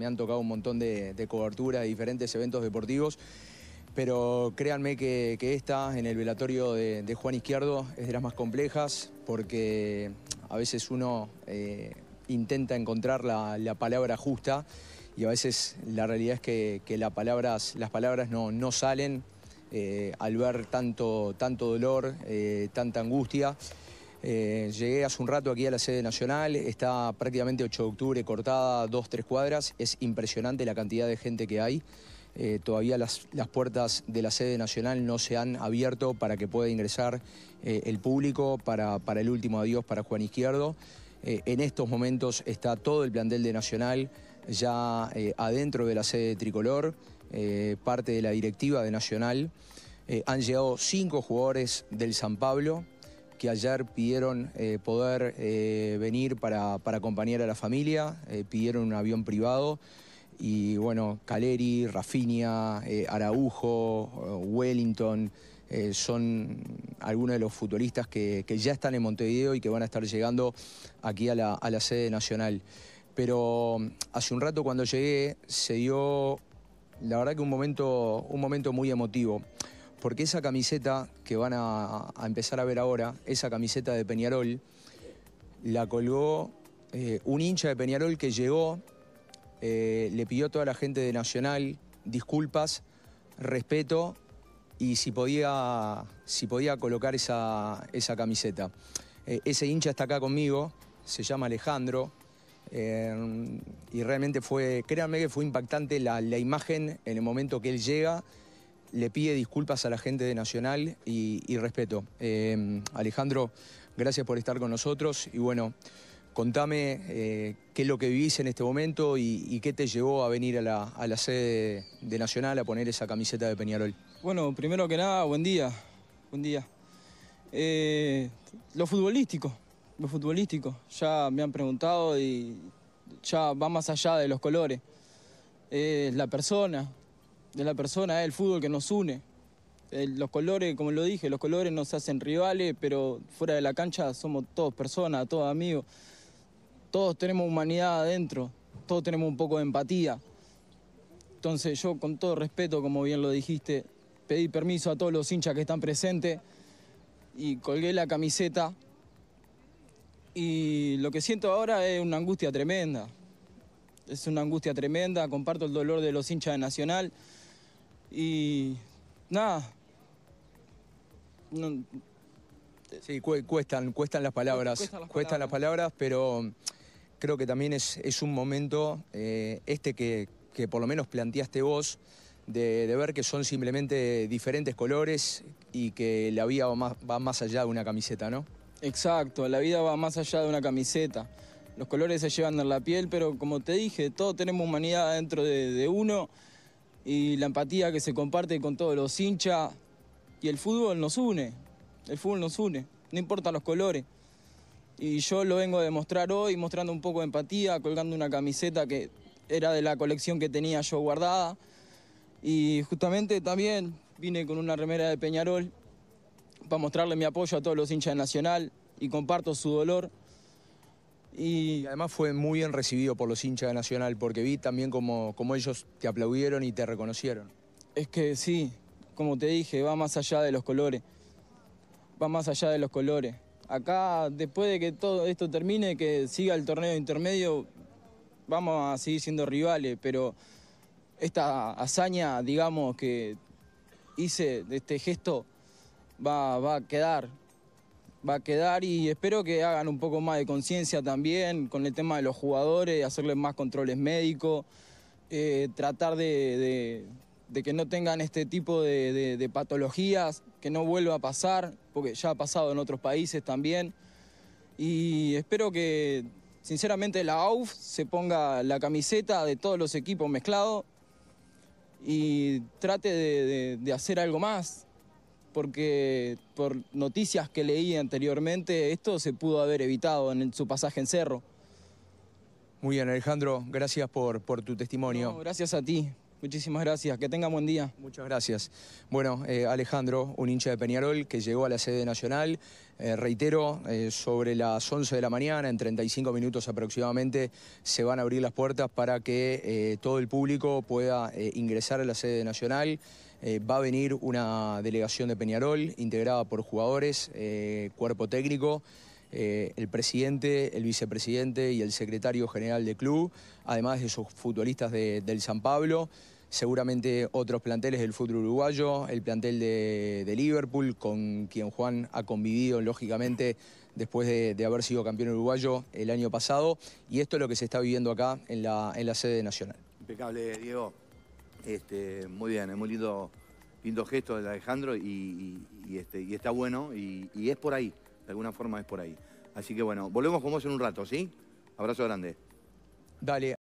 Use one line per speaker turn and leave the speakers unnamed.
me han tocado un montón de, cobertura de diferentes eventos deportivos, pero créanme que, esta en el velatorio de, Juan Izquierdo es de las más complejas porque a veces uno eh, intenta encontrar la, palabra justa y a veces la realidad es que, las palabras, no, salen eh, al ver tanto, tanto dolor, eh, tanta angustia. Eh, llegué hace un rato aquí a la sede nacional, está prácticamente 8 de octubre cortada, dos, tres cuadras, es impresionante la cantidad de gente que hay. Eh, todavía las, puertas de la sede nacional no se han abierto para que pueda ingresar eh, el público para, para, el último adiós para Juan Izquierdo. en estos momentos está todo el plantel de Nacional ya adentro de la sede tricolor, parte de la directiva de Nacional. han llegado cinco jugadores del San Pablo, que ayer pidieron eh, poder eh, venir para, acompañar a la familia, eh, pidieron un avión privado. Y bueno, Caleri, Rafinha, Araujo, Wellington, son algunos de los futbolistas que, ya están en Montevideo y que van a estar llegando aquí a la, sede nacional. Pero mm, hace un rato cuando llegué se dio, la verdad que un momento, un momento muy emotivo porque esa camiseta que van a, empezar a ver ahora, esa camiseta de Peñarol, la colgó eh, un hincha de Peñarol que llegó, eh, le pidió a toda la gente de Nacional disculpas, respeto y si podía, si podía colocar esa, camiseta. Eh, ese hincha está acá conmigo, se llama Alejandro. y realmente fue, créanme que fue impactante la, la imagen en el momento que él llega le pide disculpas a la gente de Nacional y, respeto. Eh, Alejandro, gracias por estar con nosotros y bueno, contame eh, qué es lo que vivís en este momento y, qué te llevó a venir a la, sede de Nacional a poner esa camiseta de Peñarol.
Bueno, primero que nada, buen día, buen día. Eh, lo futbolístico, lo futbolístico, ya me han preguntado y ya va más allá de los colores. Es la persona, de la persona, es eh, el fútbol que nos une. Los colores, como lo dije, los colores nos hacen rivales, pero fuera de la cancha somos todos personas, todos amigos. Todos tenemos humanidad adentro, todos tenemos un poco de empatía. Entonces yo con todo respeto, como bien lo dijiste, pedí permiso a todos los hinchas que están presentes y colgué la camiseta. Y lo que siento ahora es una angustia tremenda. Es una angustia tremenda, comparto el dolor de los hinchas de Nacional. Y nada. sí, cuestan, cuestan las
palabras. Cuestan las, palabras. pero creo que también es, un momento, eh, este que, por lo menos planteaste vos, de, de, ver que son simplemente
diferentes colores y que la vida va más, allá de una camiseta, ¿no? Exacto, la vida va más allá de una camiseta. Los colores se llevan en la piel, pero como te dije, todos tenemos humanidad dentro de uno y la empatía que se comparte con todos los hinchas. Y el fútbol nos une, el fútbol nos une, no importan los colores. Y yo lo vengo a demostrar hoy, mostrando un poco de empatía, colgando una camiseta que era de la colección que tenía yo guardada. Y justamente también vine con una remera de Peñarol para mostrarle mi apoyo a todos los hinchas de Nacional y comparto su dolor y además fue muy bien recibido por los hinchas de Nacional, porque vi también como, como ellos te aplaudieron y te reconocieron. Es que sí, como te dije, va más allá de los colores. Va más allá de los colores. Acá, después de que todo esto termine, que siga el torneo intermedio, vamos a seguir siendo rivales, pero esta hazaña, digamos, que hice, de este gesto, va, va a quedar va a quedar y espero que hagan un poco más de conciencia también con el tema de los jugadores, hacerles más controles médicos, eh, tratar de, que no tengan este tipo de, patologías, que no vuelva a pasar, porque ya ha pasado en otros países también. Y espero que sinceramente la AUF se ponga la camiseta de todos los equipos mezclados y trate de hacer algo más, porque por noticias que leí anteriormente, esto se pudo haber evitado en su pasaje en Cerro.
Muy bien, Alejandro, gracias por, por tu testimonio.
gracias a ti. Muchísimas gracias, que tenga buen día. Muchas
gracias. Bueno, eh, Alejandro, un hincha de Peñarol que llegó a la sede nacional, eh, reitero, eh, sobre las 11 de la mañana, en 35 minutos aproximadamente, se van a abrir las puertas para que todo el público pueda ingresar a la sede nacional. va a venir una delegación de Peñarol integrada por jugadores, cuerpo técnico eh, el presidente, el vicepresidente y el secretario general del club, además de sus futbolistas del San Pablo, seguramente otros planteles del fútbol uruguayo, el plantel de, Liverpool, con quien Juan ha convivido, lógicamente, después de, haber sido campeón uruguayo el año pasado, y esto es lo que se está viviendo acá en la, sede nacional. Impecable, Diego. Este, muy bien, muy lindo, lindo gesto de Alejandro y este, está bueno y es por ahí. De alguna forma es por ahí. Así que bueno, volvemos con vos en un rato, ¿sí? Abrazo grande. Dale.